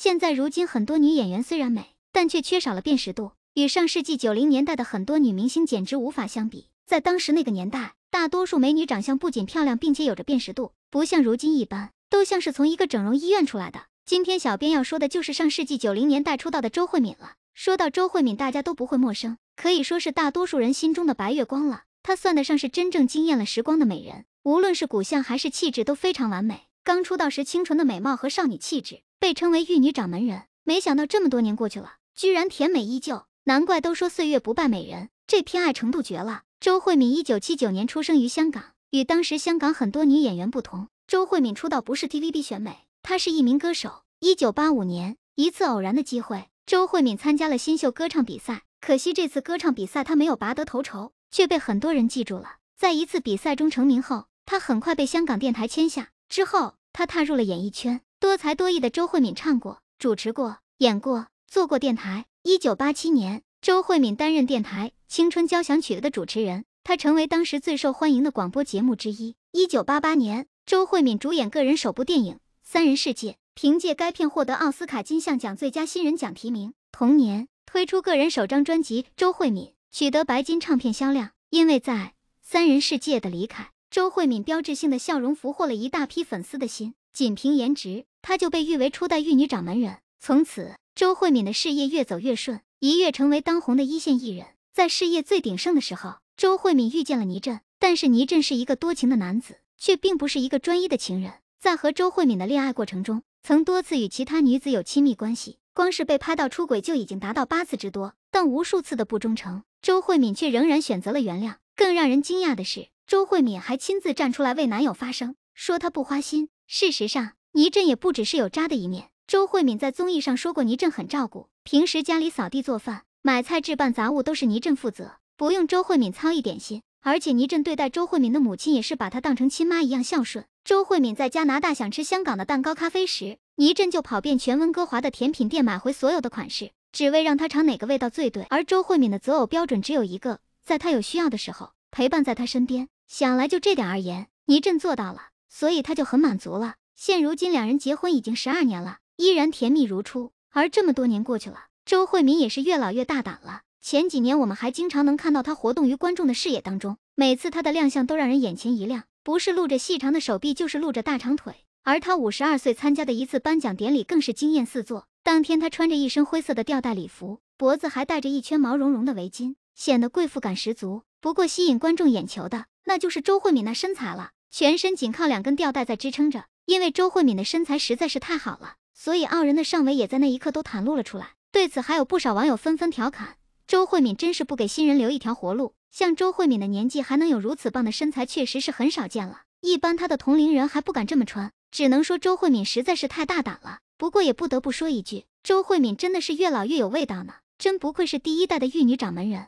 现在如今很多女演员虽然美，但却缺少了辨识度，与上世纪九零年代的很多女明星简直无法相比。在当时那个年代，大多数美女长相不仅漂亮，并且有着辨识度，不像如今一般都像是从一个整容医院出来的。今天小编要说的就是上世纪九零年代出道的周慧敏了。说到周慧敏，大家都不会陌生，可以说是大多数人心中的白月光了。她算得上是真正惊艳了时光的美人，无论是骨相还是气质都非常完美。刚出道时，清纯的美貌和少女气质。被称为玉女掌门人，没想到这么多年过去了，居然甜美依旧，难怪都说岁月不败美人，这偏爱程度绝了。周慧敏一九七九年出生于香港，与当时香港很多女演员不同，周慧敏出道不是 TVB 选美，她是一名歌手。一九八五年，一次偶然的机会，周慧敏参加了新秀歌唱比赛，可惜这次歌唱比赛她没有拔得头筹，却被很多人记住了。在一次比赛中成名后，她很快被香港电台签下，之后她踏入了演艺圈。多才多艺的周慧敏唱过、主持过、演过、做过电台。一九八七年，周慧敏担任电台《青春交响曲》的主持人，她成为当时最受欢迎的广播节目之一。一九八八年，周慧敏主演个人首部电影《三人世界》，凭借该片获得奥斯卡金像奖最佳新人奖提名。同年推出个人首张专辑《周慧敏》，取得白金唱片销量。因为在《三人世界》的离开，周慧敏标志性的笑容俘获了一大批粉丝的心。仅凭颜值，她就被誉为初代玉女掌门人。从此，周慧敏的事业越走越顺，一跃成为当红的一线艺人。在事业最鼎盛的时候，周慧敏遇见了倪震，但是倪震是一个多情的男子，却并不是一个专一的情人。在和周慧敏的恋爱过程中，曾多次与其他女子有亲密关系，光是被拍到出轨就已经达到八次之多。但无数次的不忠诚，周慧敏却仍然选择了原谅。更让人惊讶的是，周慧敏还亲自站出来为男友发声，说她不花心。事实上，倪震也不只是有渣的一面。周慧敏在综艺上说过，倪震很照顾，平时家里扫地、做饭、买菜、置办杂物都是倪震负责，不用周慧敏操一点心。而且，倪震对待周慧敏的母亲也是把她当成亲妈一样孝顺。周慧敏在加拿大想吃香港的蛋糕咖啡时，倪震就跑遍全温哥华的甜品店买回所有的款式，只为让她尝哪个味道最对。而周慧敏的择偶标准只有一个，在她有需要的时候陪伴在她身边。想来就这点而言，倪震做到了。所以他就很满足了。现如今两人结婚已经十二年了，依然甜蜜如初。而这么多年过去了，周慧敏也是越老越大胆了。前几年我们还经常能看到她活动于观众的视野当中，每次她的亮相都让人眼前一亮，不是露着细长的手臂，就是露着大长腿。而她五十二岁参加的一次颁奖典礼更是惊艳四座。当天她穿着一身灰色的吊带礼服，脖子还戴着一圈毛茸茸的围巾，显得贵妇感十足。不过吸引观众眼球的，那就是周慧敏那身材了。全身仅靠两根吊带在支撑着，因为周慧敏的身材实在是太好了，所以傲人的上围也在那一刻都袒露了出来。对此，还有不少网友纷纷调侃：“周慧敏真是不给新人留一条活路。”像周慧敏的年纪还能有如此棒的身材，确实是很少见了。一般她的同龄人还不敢这么穿，只能说周慧敏实在是太大胆了。不过也不得不说一句，周慧敏真的是越老越有味道呢，真不愧是第一代的玉女掌门人。